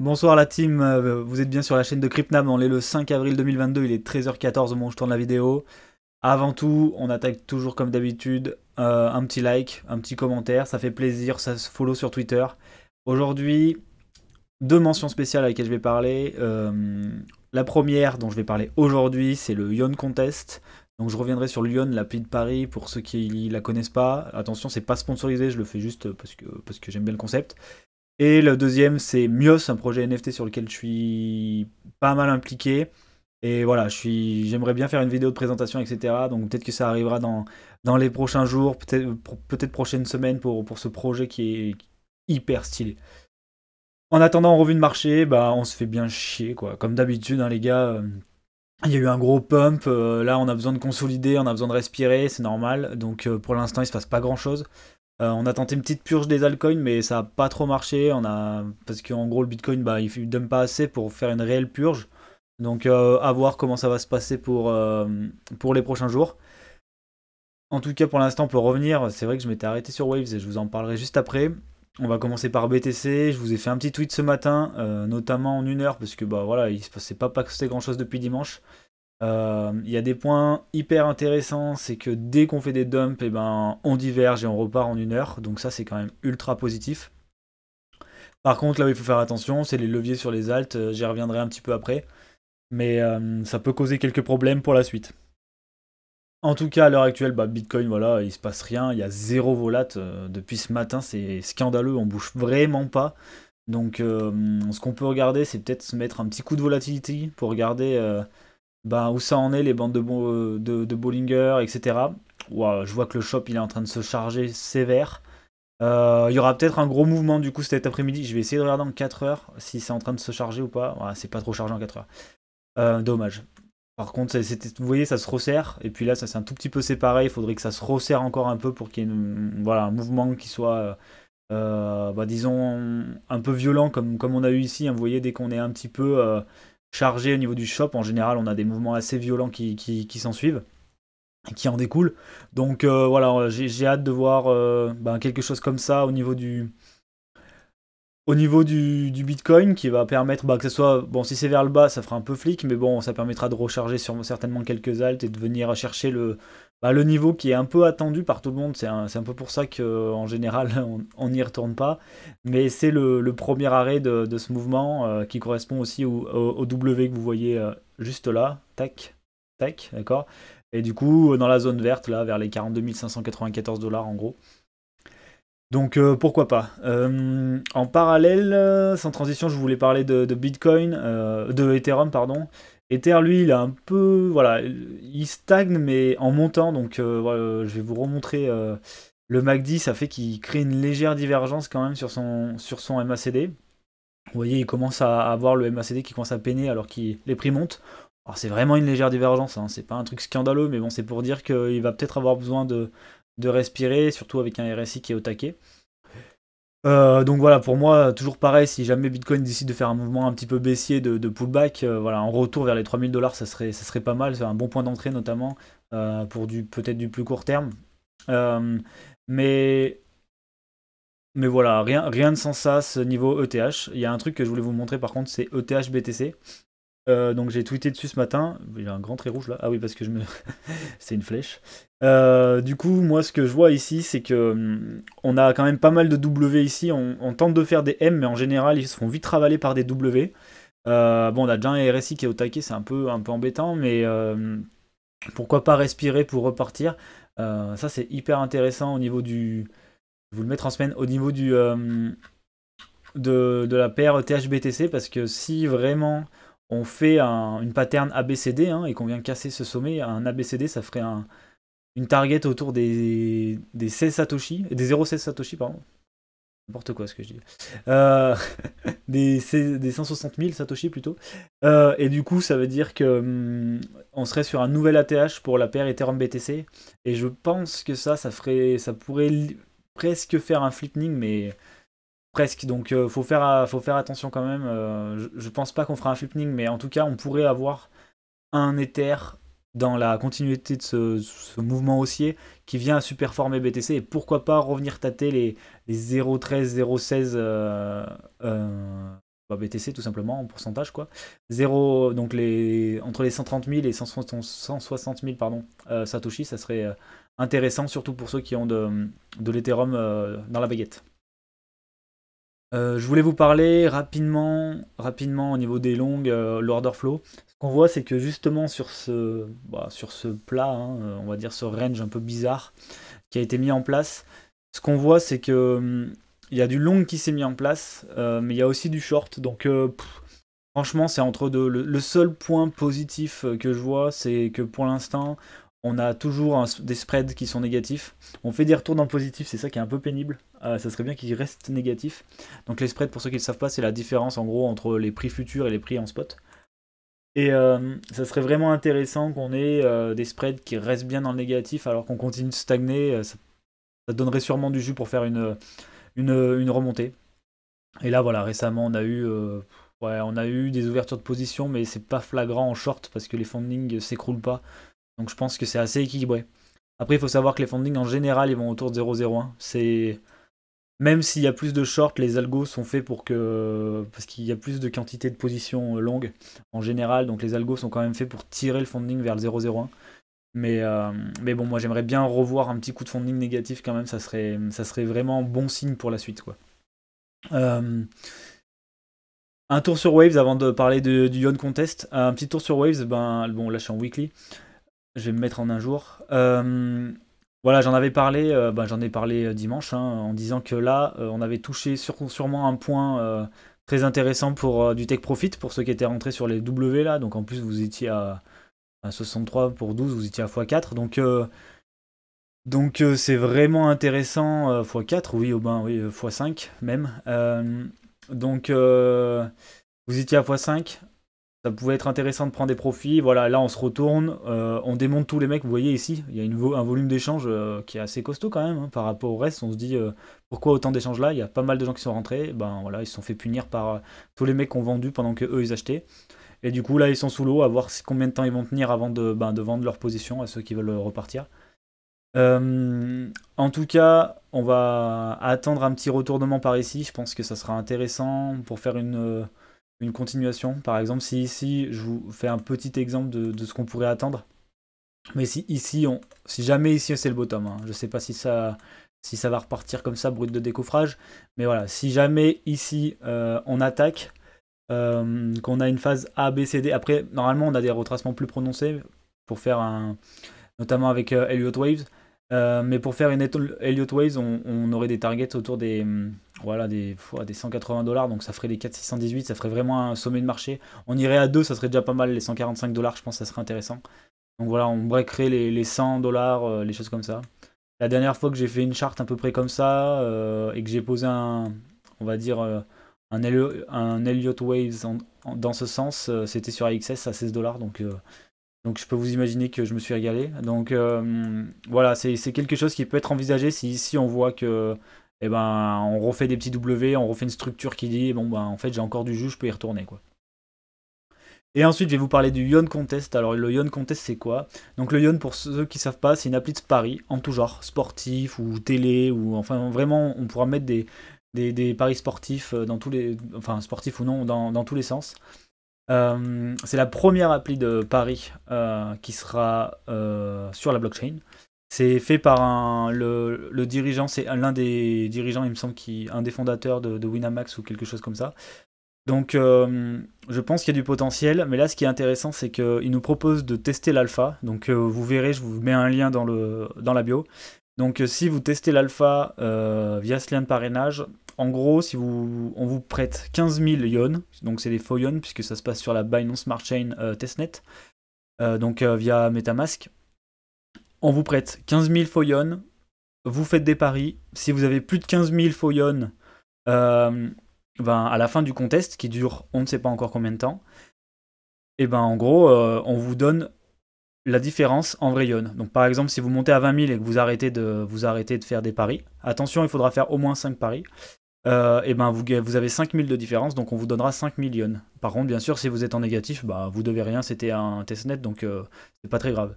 Bonsoir la team, euh, vous êtes bien sur la chaîne de Cryptnam, on est le 5 avril 2022, il est 13h14 au moment où je tourne la vidéo. Avant tout, on attaque toujours comme d'habitude, euh, un petit like, un petit commentaire, ça fait plaisir, ça se follow sur Twitter. Aujourd'hui, deux mentions spéciales à lesquelles je vais parler. Euh, la première dont je vais parler aujourd'hui, c'est le Yon Contest. Donc je reviendrai sur Lyon, la l'appli de Paris, pour ceux qui la connaissent pas. Attention, c'est pas sponsorisé, je le fais juste parce que, parce que j'aime bien le concept. Et le deuxième, c'est Mios, un projet NFT sur lequel je suis pas mal impliqué. Et voilà, je suis, j'aimerais bien faire une vidéo de présentation, etc. Donc peut-être que ça arrivera dans, dans les prochains jours, peut-être peut-être prochaine semaine pour, pour ce projet qui est hyper stylé. En attendant, en revue de marché, bah on se fait bien chier quoi. Comme d'habitude, hein, les gars, euh, il y a eu un gros pump. Euh, là, on a besoin de consolider, on a besoin de respirer, c'est normal. Donc euh, pour l'instant, il se passe pas grand chose. Euh, on a tenté une petite purge des altcoins, mais ça n'a pas trop marché. On a... Parce qu'en gros, le Bitcoin, bah, il ne donne pas assez pour faire une réelle purge. Donc, euh, à voir comment ça va se passer pour, euh, pour les prochains jours. En tout cas, pour l'instant, pour revenir. C'est vrai que je m'étais arrêté sur Waves et je vous en parlerai juste après. On va commencer par BTC. Je vous ai fait un petit tweet ce matin, notamment en une heure, parce que bah, voilà, il ne s'est pas passé grand-chose depuis dimanche. Euh, il y a des points hyper intéressants, c'est que dès qu'on fait des dumps, et eh ben, on diverge et on repart en une heure, donc ça c'est quand même ultra positif. Par contre, là où il faut faire attention, c'est les leviers sur les altes, euh, j'y reviendrai un petit peu après, mais euh, ça peut causer quelques problèmes pour la suite. En tout cas, à l'heure actuelle, bah, Bitcoin, voilà, il se passe rien, il y a zéro volat depuis ce matin, c'est scandaleux, on bouge vraiment pas. Donc, ce qu'on peut regarder, c'est peut-être se mettre un petit coup de volatilité pour regarder ben, où ça en est, les bandes de, euh, de, de etc. Wow, je vois que le shop il est en train de se charger sévère. Euh, il y aura peut-être un gros mouvement du coup cet après-midi. Je vais essayer de regarder en 4 heures si c'est en train de se charger ou pas. c'est pas trop chargé en 4 heures. Euh, dommage. Par contre, vous voyez, ça se resserre. Et puis là, ça c'est un tout petit peu séparé. Il faudrait que ça se resserre encore un peu pour qu'il y ait voilà, un mouvement qui soit, bah, disons, un peu violent comme, comme on a eu ici. Hein, vous voyez, dès qu'on est un petit peu chargé au niveau du shop. En général, on a des mouvements assez violents qui, qui, qui s'en suivent et qui en découlent. Donc euh, voilà, j'ai hâte de voir euh, ben, quelque chose comme ça au niveau du, au niveau du, du, Bitcoin qui va permettre ben, que ce soit, bon si c'est vers le bas ça fera un peu flic, mais bon ça permettra de recharger sur, certainement quelques haltes et de venir chercher le, bah, le niveau qui est un peu attendu par tout le monde. C'est un, peu pour ça qu'en général, on n'y retourne pas. Mais c'est le, premier arrêt de, ce mouvement euh, qui correspond aussi au, W que vous voyez euh, juste là. Tac, tac, d'accord Et du coup, dans la zone verte, là, vers les 42 594 dollars en gros. Donc euh, pourquoi pas. en parallèle, sans transition, je voulais parler de, de Bitcoin, de Ethereum, pardon. Ether, lui, il a un peu. Voilà, il stagne, mais en montant. Donc, euh, voilà, je vais vous remontrer euh, le MACD. Ça fait qu'il crée une légère divergence quand même sur son, sur son MACD. Vous voyez, il commence à avoir le MACD qui commence à peiner alors que les prix montent. Alors, c'est vraiment une légère divergence. Hein, c'est pas un truc scandaleux, mais bon, c'est pour dire qu'il va peut-être avoir besoin de, de respirer, surtout avec un RSI qui est au taquet. Euh, donc voilà, pour moi, toujours pareil, si jamais Bitcoin décide de faire un mouvement un petit peu baissier de, pullback, euh, voilà, un retour vers les 3000 dollars, ça serait, ça serait pas mal, c'est un bon point d'entrée notamment euh, pour du peut-être du plus court terme. mais mais voilà, rien, rien de sans ça, ce niveau ETH. Il y a un truc que je voulais vous montrer par contre, c'est ETH BTC. Euh, donc j'ai tweeté dessus ce matin. Il y a un grand trait rouge là. Ah oui, parce que je me. c'est une flèche. Euh, du coup, moi, ce que je vois ici, c'est que hum, on a quand même pas mal de W ici. On, tente de faire des M, mais en général, ils se font vite travailler par des W. Euh, bon, on a déjà un RSI qui est au taquet, c'est un peu, un peu embêtant, mais hum, pourquoi pas respirer pour repartir Ça, c'est hyper intéressant au niveau du. Je vais vous le mettre en semaine. Au niveau du. Hum, de, de la paire THBTC, parce que si vraiment on fait une pattern ABCD hein, et qu'on vient casser ce sommet, un ABCD, ça ferait une target autour des, des 16 Satoshi, des 0,16 Satoshi, pardon. N'importe quoi ce que je dis. Euh, des, 160 000 Satoshi plutôt. Euh, et du coup, ça veut dire que hum, on serait sur un nouvel ATH pour la paire Ethereum BTC. Et je pense que ça, ça ferait, ça pourrait presque faire un flipping, mais donc euh, faut, faire, euh, faut faire attention quand même. Euh, je, pense pas qu'on fera un flipping, mais en tout cas, on pourrait avoir un Ether dans la continuité de ce, mouvement haussier qui vient à superformer BTC et pourquoi pas revenir tâter les, 0,13, 0,16 BTC tout simplement en pourcentage quoi. 0, donc les, entre les 130 000 et 160 000 pardon, Satoshi, ça serait intéressant surtout pour ceux qui ont de, de l'Ethereum dans la baguette. Euh, je voulais vous parler rapidement, rapidement au niveau des longues, euh, l'order flow. Ce qu'on voit, c'est que justement sur ce, bah, sur ce plat, hein, euh, on va dire ce range un peu bizarre qui a été mis en place, ce qu'on voit, c'est que hum, il y a du long qui s'est mis en place, mais il y a aussi du short. Donc franchement, c'est entre deux. le, seul point positif que je vois, c'est que pour l'instant, on a toujours des spreads qui sont négatifs. On fait des retours dans le positif, c'est ça qui est un peu pénible. Euh, ça serait bien qu'ils restent négatifs. Donc les spreads, pour ceux qui ne le savent pas, c'est la différence en gros entre les prix futurs et les prix en spot. Et euh, ça serait vraiment intéressant qu'on ait euh, des spreads qui restent bien dans le négatif alors qu'on continue de stagner. Ça, donnerait sûrement du jus pour faire une, une, remontée. Et là voilà, récemment on a eu... Ouais, on a eu des ouvertures de position, mais c'est pas flagrant en short parce que les ne s'écroulent pas. Donc je pense que c'est assez équilibré. Après, il faut savoir que les fondings en général, ils vont autour de 0,01. C'est même s'il y a plus de shorts, les algos sont faits pour que parce qu'il y a plus de quantité de positions euh, longues en général, donc les algos sont quand même faits pour tirer le funding vers le 0,01. Mais, euh, mais bon, moi j'aimerais bien revoir un petit coup de funding négatif quand même, ça serait, ça serait vraiment bon signe pour la suite quoi. Euh, un tour sur Waves avant de parler du Yon Contest. Un petit tour sur Waves, ben bon là je suis en weekly. Je vais me mettre en un jour. Euh, voilà, j'en avais parlé, euh, bah, j'en ai parlé euh, dimanche, hein, en disant que là, on avait touché sûrement un point très intéressant pour du Tech Profit, pour ceux qui étaient rentrés sur les W là. Donc en plus, vous étiez à, 63 pour 12, vous étiez à x4. Donc. donc c'est vraiment intéressant, x4, oui, ben, oui, x5 même. donc vous étiez à x5, ça pouvait être intéressant de prendre des profits. Voilà, là on se retourne, euh, on démonte tous les mecs, vous voyez ici, il y a un volume d'échanges euh, qui est assez costaud quand même hein, par rapport au reste. On se dit euh, pourquoi autant d'échanges là Il y a pas mal de gens qui sont rentrés, ben voilà, ils se sont fait punir par tous les mecs qui ont vendu pendant que eux ils achetaient. Et du coup là ils sont sous l'eau, à voir combien de temps ils vont tenir avant de, ben, vendre leur position à ceux qui veulent repartir. en tout cas, on va attendre un petit retournement par ici. Je pense que ça sera intéressant pour faire une, une continuation. Par exemple, si ici, je vous fais un petit exemple de, ce qu'on pourrait attendre. Mais si ici, on, si jamais ici c'est le bottom, hein, je sais pas si ça, si ça va repartir comme ça, brut de décoffrage. Mais voilà, si jamais ici euh, on attaque, euh, qu'on a une phase A, B, C, D. Après, normalement, on a des retracements plus prononcés pour faire un, notamment avec Elliot euh, Elliott Waves. Euh, mais pour faire une Elliott Waves, on, aurait des targets autour des, mm, voilà, des, des 180 dollars, donc ça ferait les 4618, ça ferait vraiment un sommet de marché. On irait à 2, ça serait déjà pas mal, les 145 dollars, je pense ça serait intéressant. Donc voilà, on breakerait les, 100 dollars, euh, les choses comme ça. La dernière fois que j'ai fait une charte à peu près comme ça, euh, et que j'ai posé un, on va dire, un, Elliott Waves dans ce sens, c'était sur AXS à 16 dollars, donc donc je peux vous imaginer que je me suis régalé. Donc euh, voilà, c'est quelque chose qui peut être envisagé si ici on voit que eh ben, on refait des petits W, on refait une structure qui dit bon ben en fait j'ai encore du jus, je peux y retourner quoi. Et ensuite, je vais vous parler du Yon Contest. Alors, le Yon Contest, c'est quoi Donc, le Yon, pour ceux qui ne savent pas, c'est une appli de paris en tout genre, sportif ou télé, ou enfin, vraiment, on pourra mettre des, paris sportifs euh, dans tous les, enfin, sportifs ou non, dans, dans tous les sens. Euh, c'est la première appli de Paris euh, qui sera euh, sur la blockchain. C'est fait par le, dirigeant, c'est l'un des dirigeants, il me semble, qui, un des fondateurs de, Winamax ou quelque chose comme ça. Donc, je pense qu'il y a du potentiel, mais là, ce qui est intéressant, c'est qu'il nous propose de tester l'alpha. Donc, vous verrez, je vous mets un lien dans, le, dans la bio. Donc euh, si vous testez l'alpha euh, via ce lien de parrainage, en gros, si vous, on vous prête 15 000 yon, donc c'est des faux puisque ça se passe sur la Binance Smart Chain euh, testnet, donc via MetaMask. On vous prête 15 000 faux vous faites des paris. Si vous avez plus de 15 000 faux ben, à la fin du contest qui dure on ne sait pas encore combien de temps, et eh ben en gros on vous donne la différence en yon. Donc par exemple, si vous montez à 20 000 et que vous arrêtez de, vous arrêtez de faire des paris, attention, il faudra faire au moins 5 paris. Euh, et ben vous, avez avez 000 de différence, donc on vous donnera 5 millions. Par contre, bien sûr, si vous êtes en négatif, bah, vous devez rien, c'était un test net donc euh, c'est pas très grave.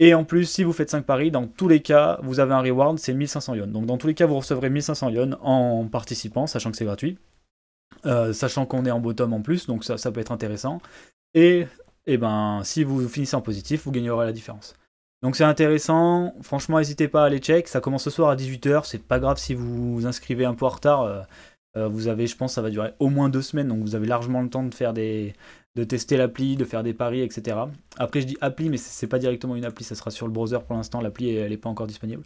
Et en plus, si vous faites 5 paris, dans tous les cas, vous avez un reward, c'est 1500 yon Donc dans tous les cas, vous recevrez 1500 yon en participant, sachant que c'est gratuit. Euh, sachant qu'on est en bottom en plus, donc ça, ça peut être intéressant. Et et eh ben si vous finissez en positif, vous gagnerez la différence. Donc c'est intéressant, franchement n'hésitez pas à aller check, ça commence ce soir à 18h, c'est pas grave si vous vous inscrivez un peu en retard, euh, euh, vous avez je pense ça va durer au moins deux semaines, donc vous avez largement le temps de faire des de tester l'appli, de faire des paris, etc. Après je dis appli mais c'est pas directement une appli, ça sera sur le browser pour l'instant, l'appli elle n'est pas encore disponible.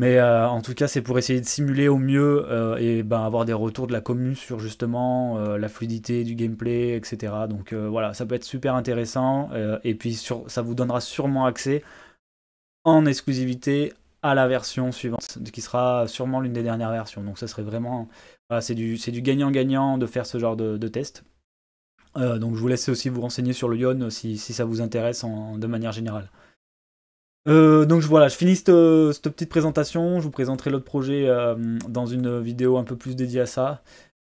Mais euh, en tout cas, c'est pour essayer de simuler au mieux euh, et ben, avoir des retours de la commune sur justement euh, la fluidité du gameplay, etc. Donc voilà, ça peut être super intéressant. et puis ça vous donnera sûrement accès en exclusivité à la version suivante, qui sera sûrement l'une des dernières versions. Donc ça serait vraiment... c'est du gagnant-gagnant de faire ce genre de, test. donc je vous laisse aussi vous renseigner sur le Yon si, ça vous intéresse de manière générale. Euh, donc voilà, je finis euh, cette, petite présentation. Je vous présenterai l'autre projet euh, dans une vidéo un peu plus dédiée à ça.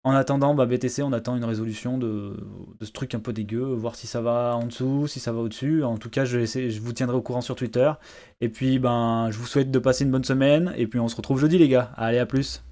En attendant, BTC, bah, on attend une résolution de, ce truc un peu dégueu, voir si ça va en dessous, si ça va au-dessus. En tout cas, je, je, vous tiendrai au courant sur Twitter. Et puis, ben, je vous souhaite de passer une bonne semaine. Et puis, on se retrouve jeudi, les gars. Allez, à plus.